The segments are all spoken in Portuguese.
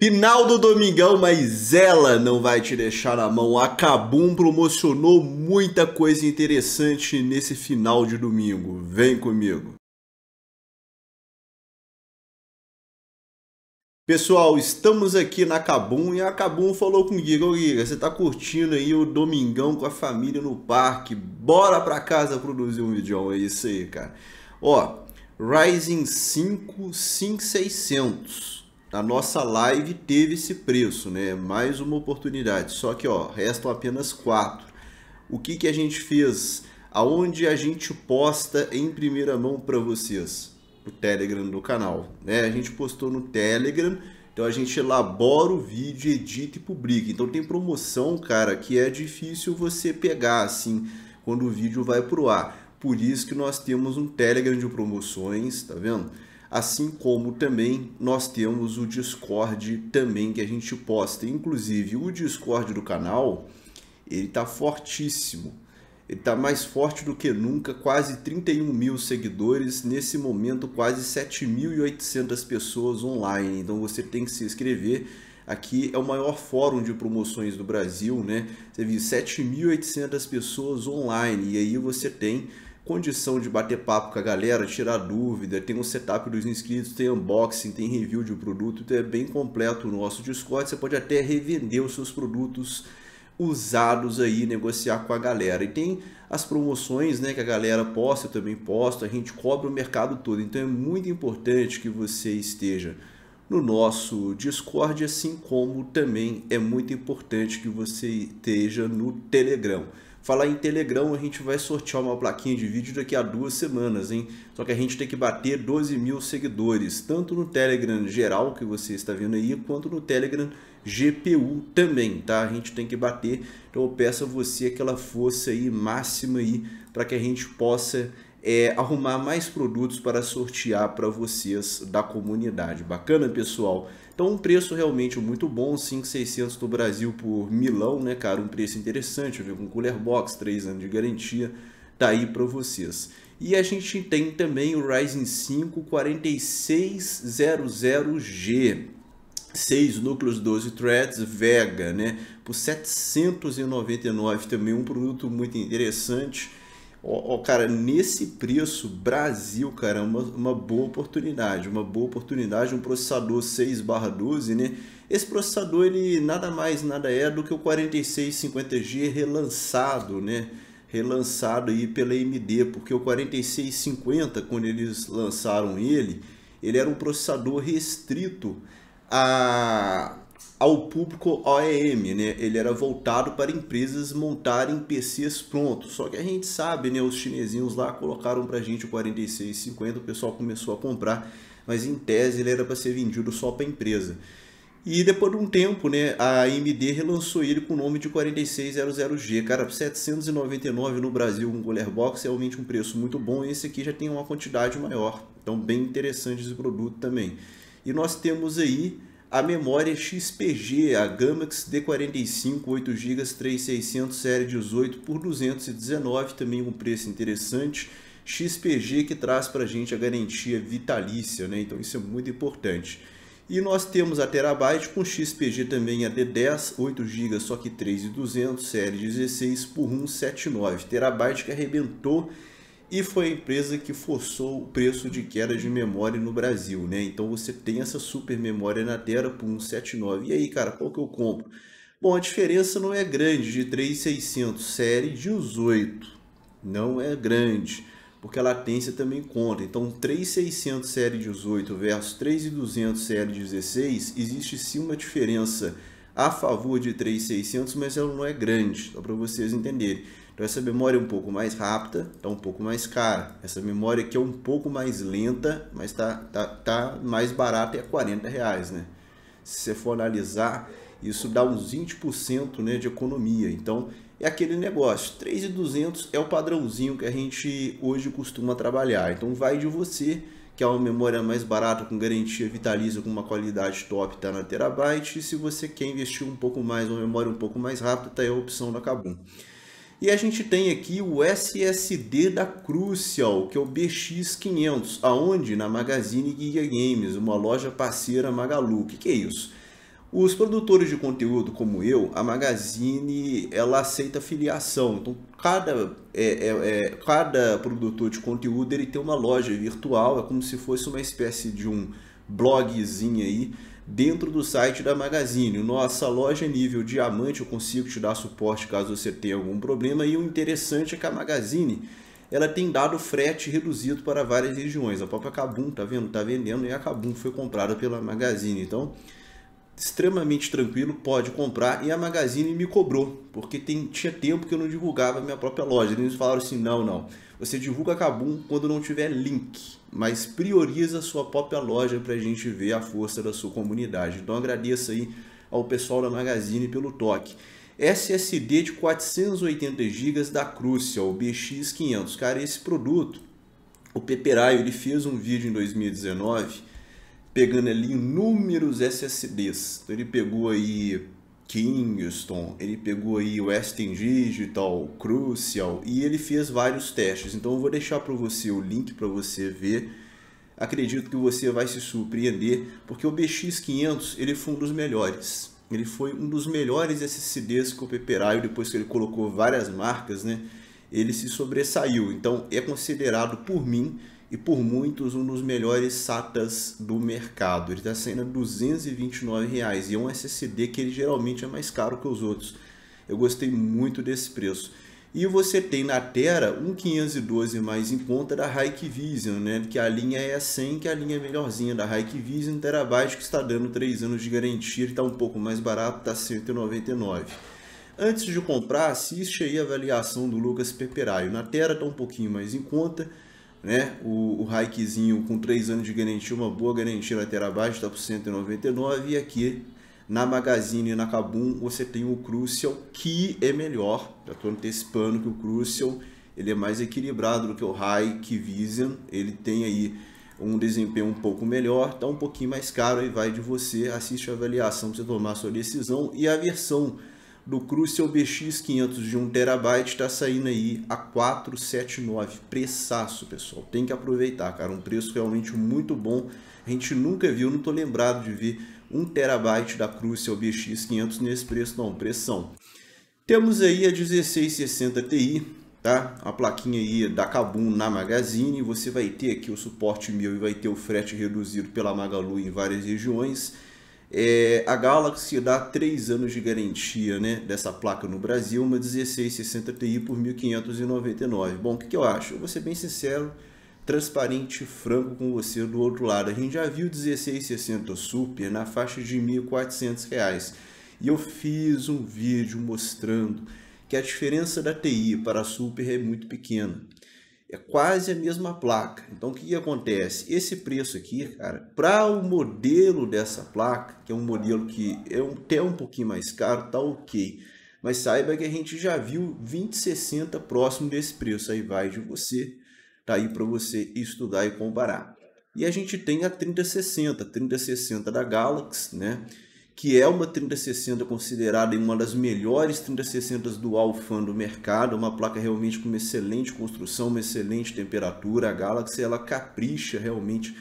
Final do Domingão, mas ela não vai te deixar na mão. A Kabum promocionou muita coisa interessante nesse final de domingo. Vem comigo. Pessoal, estamos aqui na Cabum e a Cabum falou comigo, ô Giga, você tá curtindo aí o Domingão com a família no parque, bora pra casa produzir um vídeo, é isso aí, cara. Ó, Ryzen 5 5600, a nossa live teve esse preço, né? Mais uma oportunidade. Só que, ó, restam apenas quatro. O que, que a gente fez? Aonde a gente posta em primeira mão para vocês? O Telegram do canal, né? A gente postou no Telegram. Então a gente elabora o vídeo, edita e publica. Então tem promoção, cara, que é difícil você pegar assim quando o vídeo vai pro ar. Por isso que nós temos um Telegram de promoções, tá vendo? assim como também nós temos o Discord também que a gente posta. Inclusive, o Discord do canal, ele está fortíssimo. Ele está mais forte do que nunca, quase 31 mil seguidores, nesse momento quase 7.800 pessoas online. Então você tem que se inscrever. Aqui é o maior fórum de promoções do Brasil, né? Você viu 7.800 pessoas online e aí você tem condição de bater papo com a galera, tirar dúvida, tem um setup dos inscritos, tem unboxing, tem review de um produto, então é bem completo o nosso Discord. Você pode até revender os seus produtos usados aí, negociar com a galera. E tem as promoções né, que a galera posta, eu também posto, a gente cobre o mercado todo. Então é muito importante que você esteja no nosso Discord, assim como também é muito importante que você esteja no Telegram. Falar em Telegram, a gente vai sortear uma plaquinha de vídeo daqui a duas semanas, hein? Só que a gente tem que bater 12 mil seguidores, tanto no Telegram geral, que você está vendo aí, quanto no Telegram GPU também, tá? A gente tem que bater, então eu peço a você aquela força aí máxima aí para que a gente possa é, arrumar mais produtos para sortear para vocês da comunidade. Bacana, pessoal? Então, um preço realmente muito bom, 5,600 do Brasil por Milão, né, cara? Um preço interessante, com cooler box, 3 anos de garantia, tá aí para vocês. E a gente tem também o Ryzen 5 4600G. 6 núcleos, 12 threads, Vega, né? Por 799 também, um produto muito interessante o cara, nesse preço, Brasil, cara, é uma, uma boa oportunidade. Uma boa oportunidade, um processador 6 barra 12, né? Esse processador, ele nada mais, nada é do que o 4650G relançado, né? Relançado aí pela AMD, porque o 4650, quando eles lançaram ele, ele era um processador restrito a ao público OEM, né? Ele era voltado para empresas montarem PCs prontos. Só que a gente sabe, né? Os chinesinhos lá colocaram para a gente o 46,50, o pessoal começou a comprar, mas em tese ele era para ser vendido só para empresa. E depois de um tempo, né, a AMD relançou ele com o nome de 4600G. Cara, 799 no Brasil um cooler Box é realmente um preço muito bom. Esse aqui já tem uma quantidade maior. Então, bem interessante esse produto também. E nós temos aí a memória é XPG, a Gamax D45 8 GB 3600 série 18 por 219, também um preço interessante. XPG que traz para a gente a garantia vitalícia, né? então isso é muito importante. E nós temos a Terabyte com XPG também a D10, 8 GB, só que 3200, série 16 por 179. Terabyte que arrebentou e foi a empresa que forçou o preço de queda de memória no Brasil, né? Então você tem essa super memória na Terra por 179. E aí, cara, qual que eu compro? Bom, a diferença não é grande de 3600 série 18. Não é grande, porque a latência também conta. Então, 3600 série 18 versus 3200 série 16, existe sim uma diferença a favor de 3600, mas ela não é grande, só para vocês entenderem. Então essa memória é um pouco mais rápida, está um pouco mais cara. Essa memória aqui é um pouco mais lenta, mas está tá, tá mais barata e é 40 reais, né? Se você for analisar, isso dá uns 20% né, de economia. Então é aquele negócio, 3.200 é o padrãozinho que a gente hoje costuma trabalhar. Então vai de você que é uma memória mais barata, com garantia vitalícia, com uma qualidade top, está na terabyte. E se você quer investir um pouco mais, uma memória um pouco mais rápida, está aí a opção da Kabum. E a gente tem aqui o SSD da Crucial, que é o BX500, aonde? Na Magazine Guia Games, uma loja parceira Magalu. O que, que é isso? Os produtores de conteúdo como eu, a Magazine, ela aceita filiação. Então, cada, é, é, é, cada produtor de conteúdo ele tem uma loja virtual, é como se fosse uma espécie de um blogzinho aí, dentro do site da Magazine. Nossa loja é nível diamante, eu consigo te dar suporte caso você tenha algum problema. E o interessante é que a Magazine ela tem dado frete reduzido para várias regiões. A própria Cabum, tá vendo? Tá vendendo e a Cabum foi comprada pela Magazine. Então, extremamente tranquilo, pode comprar. E a Magazine me cobrou, porque tem, tinha tempo que eu não divulgava a minha própria loja. Eles falaram assim: não, não. Você divulga a Kabum quando não tiver link, mas prioriza a sua própria loja para a gente ver a força da sua comunidade. Então agradeço aí ao pessoal da Magazine pelo toque. SSD de 480 GB da Crucial BX500. Cara, esse produto, o Peperaio, ele fez um vídeo em 2019 pegando ali inúmeros SSDs. Então ele pegou aí Kingston, ele pegou aí Western Digital, Crucial e ele fez vários testes. Então eu vou deixar para você o link para você ver. Acredito que você vai se surpreender, porque o BX500 ele foi um dos melhores. Ele foi um dos melhores SSDs que o Peperaio, depois que ele colocou várias marcas, né? Ele se sobressaiu. Então é considerado por mim e por muitos um dos melhores SATAs do mercado. Ele está saindo a R$ 229 e é um SSD que ele geralmente é mais caro que os outros. Eu gostei muito desse preço. E você tem na Terra um 512 mais em conta da Hikvision, né? que a linha é 100, que é a linha é melhorzinha da Hikvision, terabyte que está dando 3 anos de garantia, está um pouco mais barato, está 199. Antes de comprar, assiste aí a avaliação do Lucas Peperaio. Na Terra está um pouquinho mais em conta, né? O, o Hikezinho com 3 anos de garantia, uma boa garantia lateral abaixo, está por 199. E aqui na Magazine e na Kabum você tem o Crucial, que é melhor. Já estou antecipando que o Crucial ele é mais equilibrado do que o High Vision. Ele tem aí um desempenho um pouco melhor, está um pouquinho mais caro e vai de você. Assiste a avaliação para você tomar a sua decisão. E a versão do Crucial BX500 de 1TB está saindo aí a 479, preçaço pessoal, tem que aproveitar cara, um preço realmente muito bom, a gente nunca viu, não tô lembrado de ver 1TB da Crucial BX500 nesse preço não, pressão. Temos aí a 1660 Ti, tá? A plaquinha aí da Kabum na Magazine, você vai ter aqui o suporte meu e vai ter o frete reduzido pela Magalu em várias regiões, é, a Galaxy dá 3 anos de garantia né, dessa placa no Brasil, uma 1660 Ti por 1.599. Bom, o que, que eu acho? Eu vou ser bem sincero, transparente, franco com você do outro lado. A gente já viu 1660 Super na faixa de R$ reais e eu fiz um vídeo mostrando que a diferença da TI para a Super é muito pequena, é quase a mesma placa. Então o que, que acontece? Esse preço aqui, cara, para o modelo dessa placa, que é um modelo que é um, até um pouquinho mais caro, tá ok. Mas saiba que a gente já viu 2060 próximo desse preço. Aí vai de você, tá aí para você estudar e comparar. E a gente tem a 3060, 3060 da Galaxy, né? que é uma 3060 considerada uma das melhores 3060 dual fan do mercado, uma placa realmente com uma excelente construção, uma excelente temperatura, a Galaxy ela capricha realmente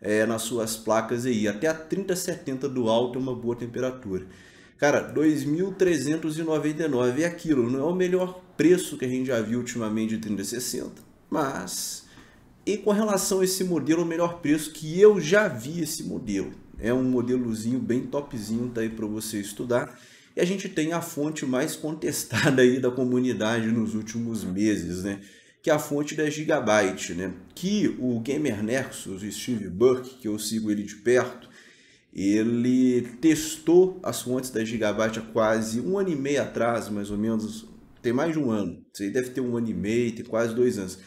é, nas suas placas aí, até a 3070 Alto é uma boa temperatura. Cara, 2.399 é aquilo, não é o melhor preço que a gente já viu ultimamente de 3060, mas e com relação a esse modelo, o melhor preço que eu já vi esse modelo é um modelozinho bem topzinho tá aí para você estudar. E a gente tem a fonte mais contestada aí da comunidade nos últimos meses, né? Que é a fonte da Gigabyte, né? Que o Gamer Nexus, o Steve Burke, que eu sigo ele de perto, ele testou as fontes da Gigabyte há quase um ano e meio atrás, mais ou menos, tem mais de um ano. Isso aí deve ter um ano e meio, tem quase dois anos.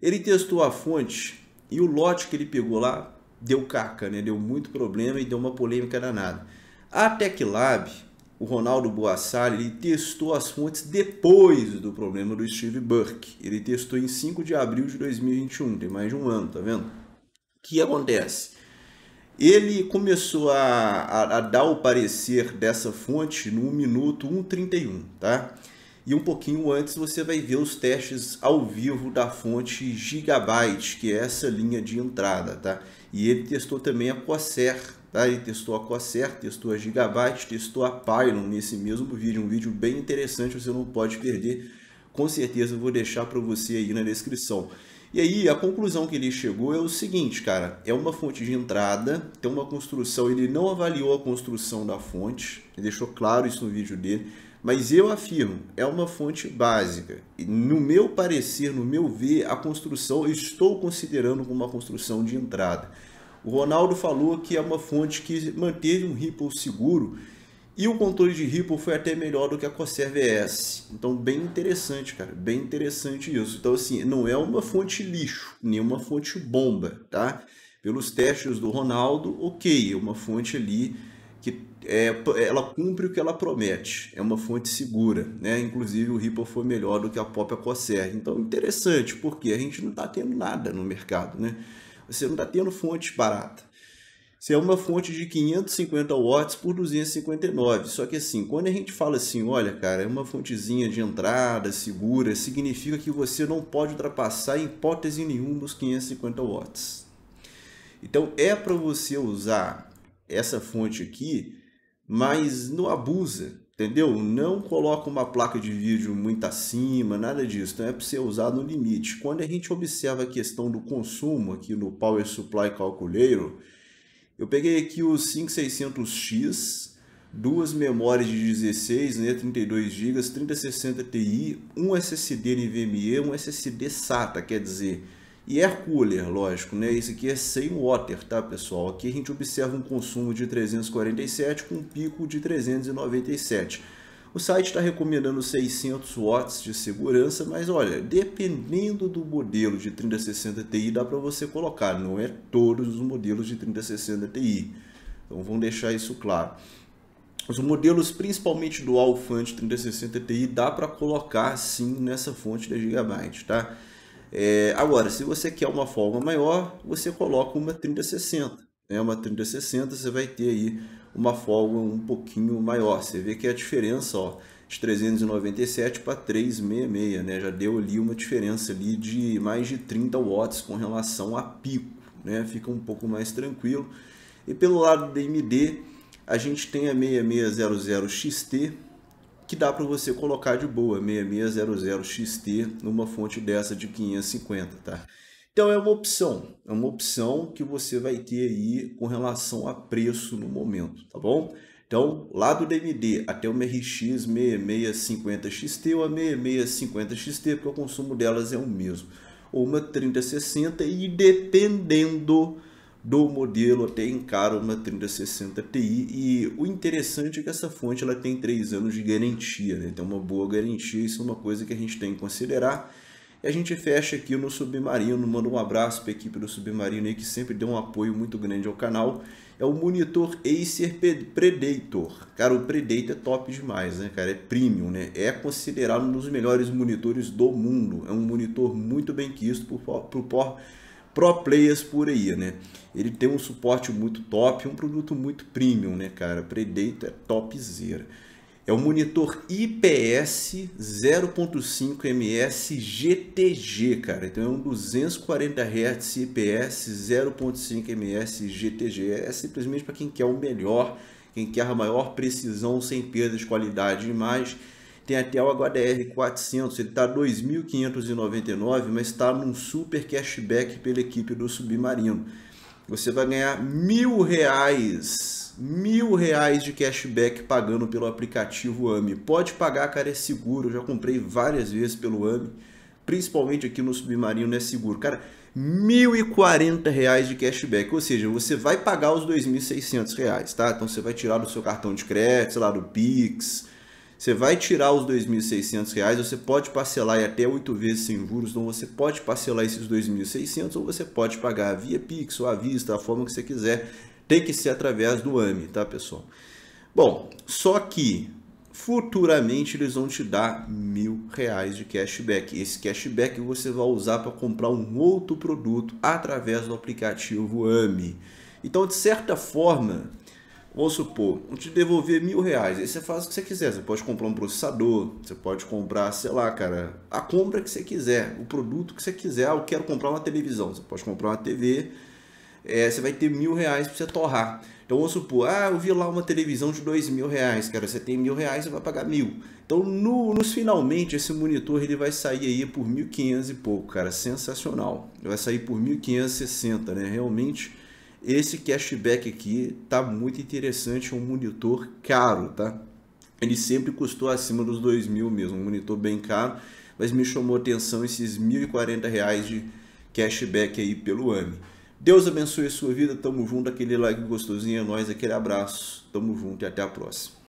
Ele testou a fonte e o lote que ele pegou lá deu caca, né? Deu muito problema e deu uma polêmica danada. A TechLab, o Ronaldo Boassal ele testou as fontes depois do problema do Steve Burke. Ele testou em 5 de abril de 2021, tem mais de um ano, tá vendo? O que acontece? Ele começou a, a, a dar o parecer dessa fonte no minuto 1,31, tá? E um pouquinho antes você vai ver os testes ao vivo da fonte Gigabyte, que é essa linha de entrada, tá? E ele testou também a Quaser, tá? Ele testou a Quaser, testou a Gigabyte, testou a Pylon nesse mesmo vídeo, um vídeo bem interessante, você não pode perder. Com certeza vou deixar para você aí na descrição. E aí, a conclusão que ele chegou é o seguinte, cara, é uma fonte de entrada, tem uma construção, ele não avaliou a construção da fonte, deixou claro isso no vídeo dele mas eu afirmo, é uma fonte básica. No meu parecer, no meu ver, a construção eu estou considerando como uma construção de entrada. O Ronaldo falou que é uma fonte que manteve um Ripple seguro e o controle de Ripple foi até melhor do que a Conserve S. Então, bem interessante, cara, bem interessante isso. Então, assim, não é uma fonte lixo, nem uma fonte bomba, tá? Pelos testes do Ronaldo, ok, é uma fonte ali que é, ela cumpre o que ela promete, é uma fonte segura, né? Inclusive o Ripple foi melhor do que a própria Cosser. Então, interessante, porque a gente não está tendo nada no mercado, né? Você não está tendo fontes baratas. Você é uma fonte de 550 watts por 259. Só que assim, quando a gente fala assim, olha, cara, é uma fontezinha de entrada segura, significa que você não pode ultrapassar em hipótese nenhuma dos 550 watts. Então, é para você usar essa fonte aqui, mas não abusa, entendeu? Não coloca uma placa de vídeo muito acima, nada disso. Então é para ser usado no limite. Quando a gente observa a questão do consumo aqui no Power Supply Calculator, eu peguei aqui o 5600X, duas memórias de 16, né, 32 GB, 3060 Ti, um SSD NVMe, um SSD SATA, quer dizer, e air cooler, lógico, né? Esse aqui é sem water, tá, pessoal? Aqui a gente observa um consumo de 347 com um pico de 397. O site está recomendando 600 watts de segurança, mas olha, dependendo do modelo de 3060 Ti dá para você colocar, não é todos os modelos de 3060 Ti. Então vamos deixar isso claro. Os modelos, principalmente do Alphant 3060 Ti, dá para colocar sim nessa fonte da Gigabyte, tá? É, agora, se você quer uma folga maior, você coloca uma 3060. Né? Uma 3060 você vai ter aí uma folga um pouquinho maior. Você vê que a diferença ó, de 397 para 366, né? já deu ali uma diferença ali de mais de 30 watts com relação a pico. Né? Fica um pouco mais tranquilo. E pelo lado da AMD, a gente tem a 6600 XT, que dá para você colocar de boa 6600XT numa fonte dessa de 550, tá? Então é uma opção, é uma opção que você vai ter aí com relação a preço no momento, tá bom? Então, lá do DMD até uma RX 6650XT ou a 6650XT, porque o consumo delas é o mesmo. Ou uma 3060 e dependendo do modelo até encara uma 3060 Ti e o interessante é que essa fonte ela tem 3 anos de garantia, né? então uma boa garantia, isso é uma coisa que a gente tem que considerar. E a gente fecha aqui no Submarino, manda um abraço para a equipe do Submarino aí que sempre deu um apoio muito grande ao canal. É o monitor Acer Predator. Cara, o Predator é top demais, né, cara? É premium, né? É considerado um dos melhores monitores do mundo. É um monitor muito bem quisto por, por, por pro players por aí, né? Ele tem um suporte muito top, um produto muito premium, né, cara? Predator é topzera. É um monitor IPS 0.5 ms GTG, cara. Então é um 240 Hz IPS 0.5 ms GTG. É simplesmente para quem quer o melhor, quem quer a maior precisão sem perda de qualidade de tem até o HDR 400, ele está 2.599, mas está num super cashback pela equipe do Submarino. Você vai ganhar mil reais, mil reais de cashback pagando pelo aplicativo AMI. Pode pagar, cara, é seguro. Eu já comprei várias vezes pelo AMI, principalmente aqui no Submarino, é seguro. Cara, R$ reais de cashback, ou seja, você vai pagar os R$ 2.600, tá? Então você vai tirar do seu cartão de crédito, sei lá, do Pix, você vai tirar os R$ 2.600, você pode parcelar e até oito vezes sem juros, então você pode parcelar esses R$ 2.600 ou você pode pagar via Pix ou à vista, a forma que você quiser. Tem que ser através do AMI, tá, pessoal? Bom, só que futuramente eles vão te dar mil reais de cashback. Esse cashback você vai usar para comprar um outro produto através do aplicativo AMI. Então, de certa forma, Vamos supor, vão te devolver mil reais. Aí você faz o que você quiser. Você pode comprar um processador, você pode comprar, sei lá, cara, a compra que você quiser, o produto que você quiser. Ah, eu quero comprar uma televisão. Você pode comprar uma TV. É, você vai ter mil reais para você torrar. Então vamos supor, ah, eu vi lá uma televisão de dois mil reais, cara. Você tem mil reais, você vai pagar mil. Então, no, nos finalmente, esse monitor ele vai sair aí por 1.500 e pouco, cara. Sensacional. Vai sair por 1.560, né? Realmente esse cashback aqui tá muito interessante, é um monitor caro, tá? Ele sempre custou acima dos dois mil mesmo, um monitor bem caro, mas me chamou atenção esses 1.040 reais de cashback aí pelo AME. Deus abençoe a sua vida, tamo junto, aquele like gostosinho é nóis, aquele abraço, tamo junto e até a próxima.